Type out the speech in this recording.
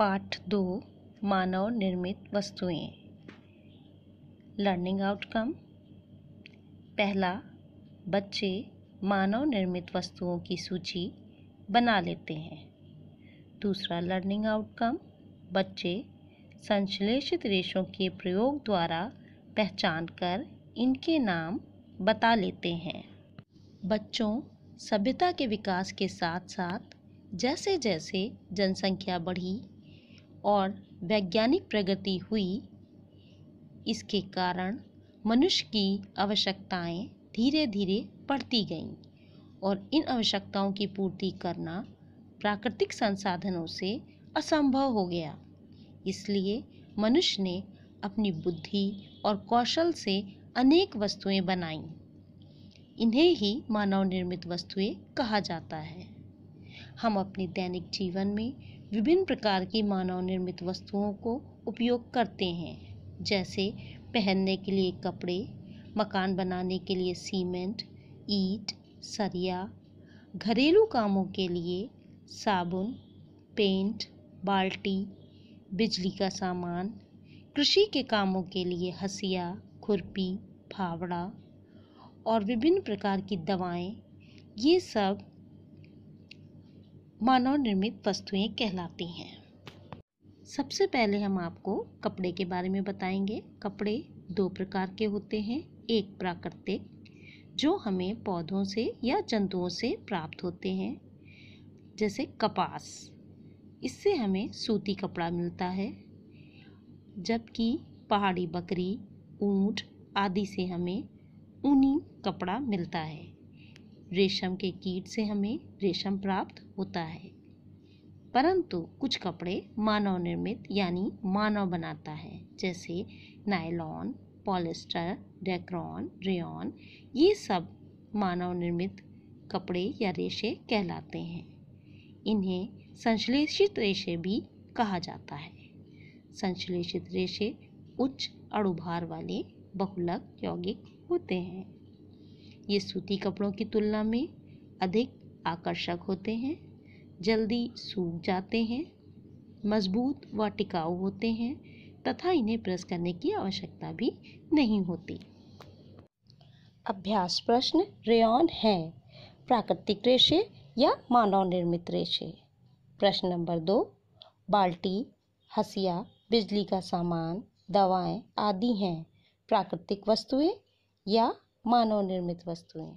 part दो मानव निर्मित वस्तुएं लर्निंग आउटकम पहला बच्चे मानव निर्मित वस्तुओं की सूची बना लेते हैं दूसरा लर्निंग आउटकम बच्चे संश्लेषित रेशों के प्रयोग द्वारा पहचान कर इनके नाम बता लेते हैं बच्चों सभ्यता के विकास के साथ साथ जैसे जैसे जनसंख्या बढ़ी और वैज्ञानिक प्रगति हुई इसके कारण मनुष्य की आवश्यकताएं धीरे धीरे बढ़ती गईं और इन आवश्यकताओं की पूर्ति करना प्राकृतिक संसाधनों से असंभव हो गया इसलिए मनुष्य ने अपनी बुद्धि और कौशल से अनेक वस्तुएं बनाई इन्हें ही मानव निर्मित वस्तुएं कहा जाता है हम अपने दैनिक जीवन में विभिन्न प्रकार की मानव निर्मित वस्तुओं को उपयोग करते हैं जैसे पहनने के लिए कपड़े मकान बनाने के लिए सीमेंट ईट सरिया घरेलू कामों के लिए साबुन पेंट बाल्टी बिजली का सामान कृषि के कामों के लिए हसिया खुरपी फावड़ा और विभिन्न प्रकार की दवाएं ये सब मानव निर्मित वस्तुएं कहलाती हैं सबसे पहले हम आपको कपड़े के बारे में बताएंगे कपड़े दो प्रकार के होते हैं एक प्राकृतिक जो हमें पौधों से या जंतुओं से प्राप्त होते हैं जैसे कपास इससे हमें सूती कपड़ा मिलता है जबकि पहाड़ी बकरी ऊँट आदि से हमें ऊनी कपड़ा मिलता है रेशम के कीट से हमें रेशम प्राप्त होता है परंतु कुछ कपड़े मानव निर्मित यानी मानव बनाता है जैसे नायलॉन पॉलिस्टर डेक्रॉन रेन ये सब मानव निर्मित कपड़े या रेशे कहलाते हैं इन्हें संश्लेषित रेशे भी कहा जाता है संश्लेषित रेशे उच्च अणुभार वाले बहुलक यौगिक होते हैं ये सूती कपड़ों की तुलना में अधिक आकर्षक होते हैं जल्दी सूख जाते हैं मजबूत व टिकाऊ होते हैं तथा इन्हें प्रेस करने की आवश्यकता भी नहीं होती अभ्यास प्रश्न रेयन है प्राकृतिक रेशे या मानव निर्मित रेशे प्रश्न नंबर दो बाल्टी हसिया बिजली का सामान दवाएं आदि हैं प्राकृतिक वस्तुएं या मानव निर्मित वस्तुएं